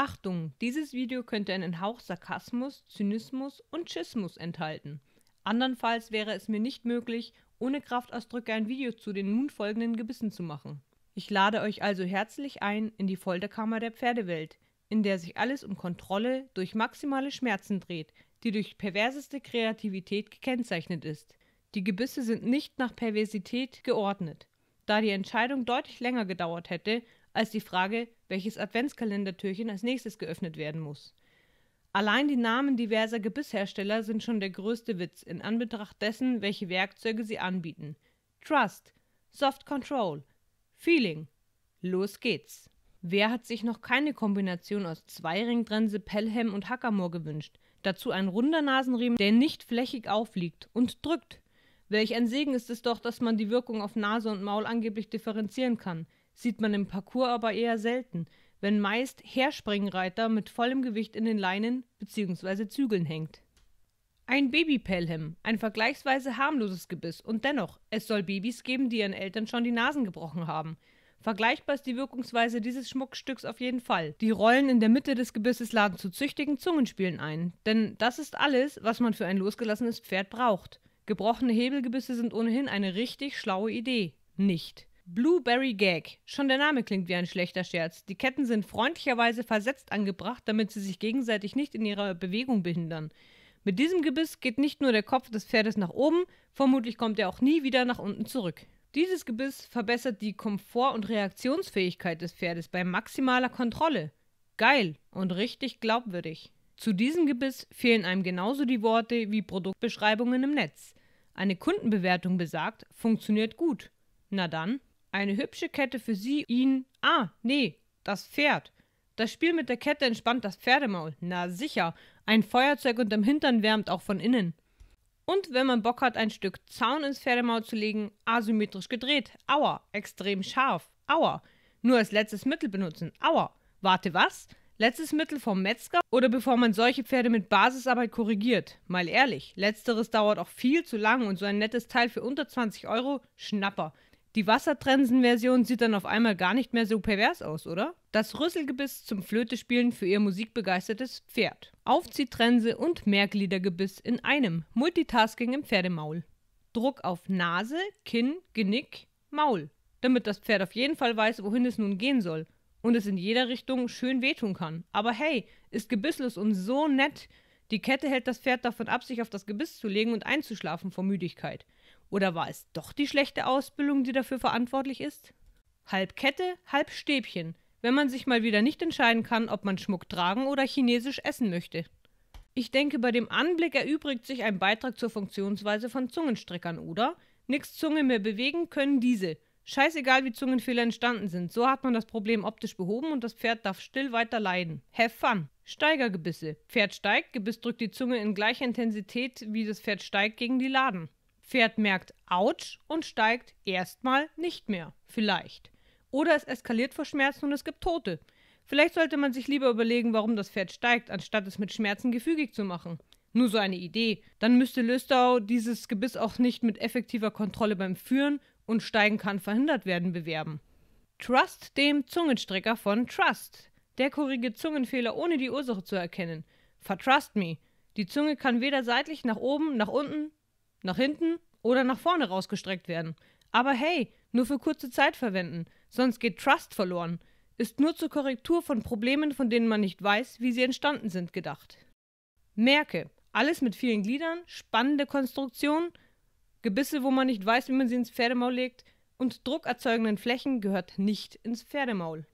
Achtung, dieses Video könnte einen Hauch Sarkasmus, Zynismus und Schismus enthalten. Andernfalls wäre es mir nicht möglich, ohne Kraftausdrücke ein Video zu den nun folgenden Gebissen zu machen. Ich lade euch also herzlich ein in die Folterkammer der Pferdewelt, in der sich alles um Kontrolle durch maximale Schmerzen dreht, die durch perverseste Kreativität gekennzeichnet ist. Die Gebisse sind nicht nach Perversität geordnet, da die Entscheidung deutlich länger gedauert hätte, als die Frage, welches Adventskalendertürchen als nächstes geöffnet werden muss. Allein die Namen diverser Gebisshersteller sind schon der größte Witz in Anbetracht dessen, welche Werkzeuge sie anbieten. Trust, Soft Control, Feeling. Los geht's. Wer hat sich noch keine Kombination aus Zweiringdrense, Pelham und Hackamore gewünscht? Dazu ein runder Nasenriemen, der nicht flächig aufliegt und drückt. Welch ein Segen ist es doch, dass man die Wirkung auf Nase und Maul angeblich differenzieren kann. Sieht man im Parcours aber eher selten, wenn meist Herspringreiter mit vollem Gewicht in den Leinen bzw. Zügeln hängt. Ein Baby-Pelham, ein vergleichsweise harmloses Gebiss und dennoch, es soll Babys geben, die ihren Eltern schon die Nasen gebrochen haben. Vergleichbar ist die Wirkungsweise dieses Schmuckstücks auf jeden Fall. Die Rollen in der Mitte des Gebisses laden zu züchtigen Zungenspielen ein, denn das ist alles, was man für ein losgelassenes Pferd braucht. Gebrochene Hebelgebisse sind ohnehin eine richtig schlaue Idee. Nicht. Blueberry Gag. Schon der Name klingt wie ein schlechter Scherz. Die Ketten sind freundlicherweise versetzt angebracht, damit sie sich gegenseitig nicht in ihrer Bewegung behindern. Mit diesem Gebiss geht nicht nur der Kopf des Pferdes nach oben, vermutlich kommt er auch nie wieder nach unten zurück. Dieses Gebiss verbessert die Komfort- und Reaktionsfähigkeit des Pferdes bei maximaler Kontrolle. Geil und richtig glaubwürdig. Zu diesem Gebiss fehlen einem genauso die Worte wie Produktbeschreibungen im Netz. Eine Kundenbewertung besagt, funktioniert gut. Na dann. Eine hübsche Kette für sie, ihn. Ah, nee, das Pferd. Das Spiel mit der Kette entspannt das Pferdemaul. Na sicher, ein Feuerzeug unterm Hintern wärmt auch von innen. Und wenn man Bock hat, ein Stück Zaun ins Pferdemaul zu legen, asymmetrisch gedreht. Aua, extrem scharf. Aua. Nur als letztes Mittel benutzen. Aua. Warte, was? Letztes Mittel vom Metzger oder bevor man solche Pferde mit Basisarbeit korrigiert? Mal ehrlich, letzteres dauert auch viel zu lang und so ein nettes Teil für unter 20 Euro, Schnapper. Die Wassertrensen-Version sieht dann auf einmal gar nicht mehr so pervers aus, oder? Das Rüsselgebiss zum Flötespielen für ihr musikbegeistertes Pferd. Aufziehtrense und Mehrgliedergebiss in einem. Multitasking im Pferdemaul. Druck auf Nase, Kinn, Genick, Maul. Damit das Pferd auf jeden Fall weiß, wohin es nun gehen soll. Und es in jeder Richtung schön wehtun kann. Aber hey, ist gebisslos und so nett. Die Kette hält das Pferd davon ab, sich auf das Gebiss zu legen und einzuschlafen vor Müdigkeit. Oder war es doch die schlechte Ausbildung, die dafür verantwortlich ist? Halb Kette, halb Stäbchen, wenn man sich mal wieder nicht entscheiden kann, ob man Schmuck tragen oder chinesisch essen möchte. Ich denke, bei dem Anblick erübrigt sich ein Beitrag zur Funktionsweise von Zungenstreckern, oder? Nix Zunge mehr bewegen können diese. Scheißegal, wie Zungenfehler entstanden sind, so hat man das Problem optisch behoben und das Pferd darf still weiter leiden. Have fun! Steigergebisse. Pferd steigt, Gebiss drückt die Zunge in gleicher Intensität, wie das Pferd steigt, gegen die Laden. Pferd merkt Autsch und steigt erstmal nicht mehr. Vielleicht. Oder es eskaliert vor Schmerzen und es gibt Tote. Vielleicht sollte man sich lieber überlegen, warum das Pferd steigt, anstatt es mit Schmerzen gefügig zu machen. Nur so eine Idee. Dann müsste Löstau dieses Gebiss auch nicht mit effektiver Kontrolle beim Führen und Steigen kann verhindert werden bewerben. Trust dem Zungenstrecker von Trust. Der korrigiert Zungenfehler ohne die Ursache zu erkennen. Vertrust me. Die Zunge kann weder seitlich nach oben, nach unten nach hinten oder nach vorne rausgestreckt werden. Aber hey, nur für kurze Zeit verwenden, sonst geht Trust verloren. Ist nur zur Korrektur von Problemen, von denen man nicht weiß, wie sie entstanden sind, gedacht. Merke, alles mit vielen Gliedern, spannende Konstruktionen, Gebisse, wo man nicht weiß, wie man sie ins Pferdemaul legt, und druckerzeugenden Flächen gehört nicht ins Pferdemaul.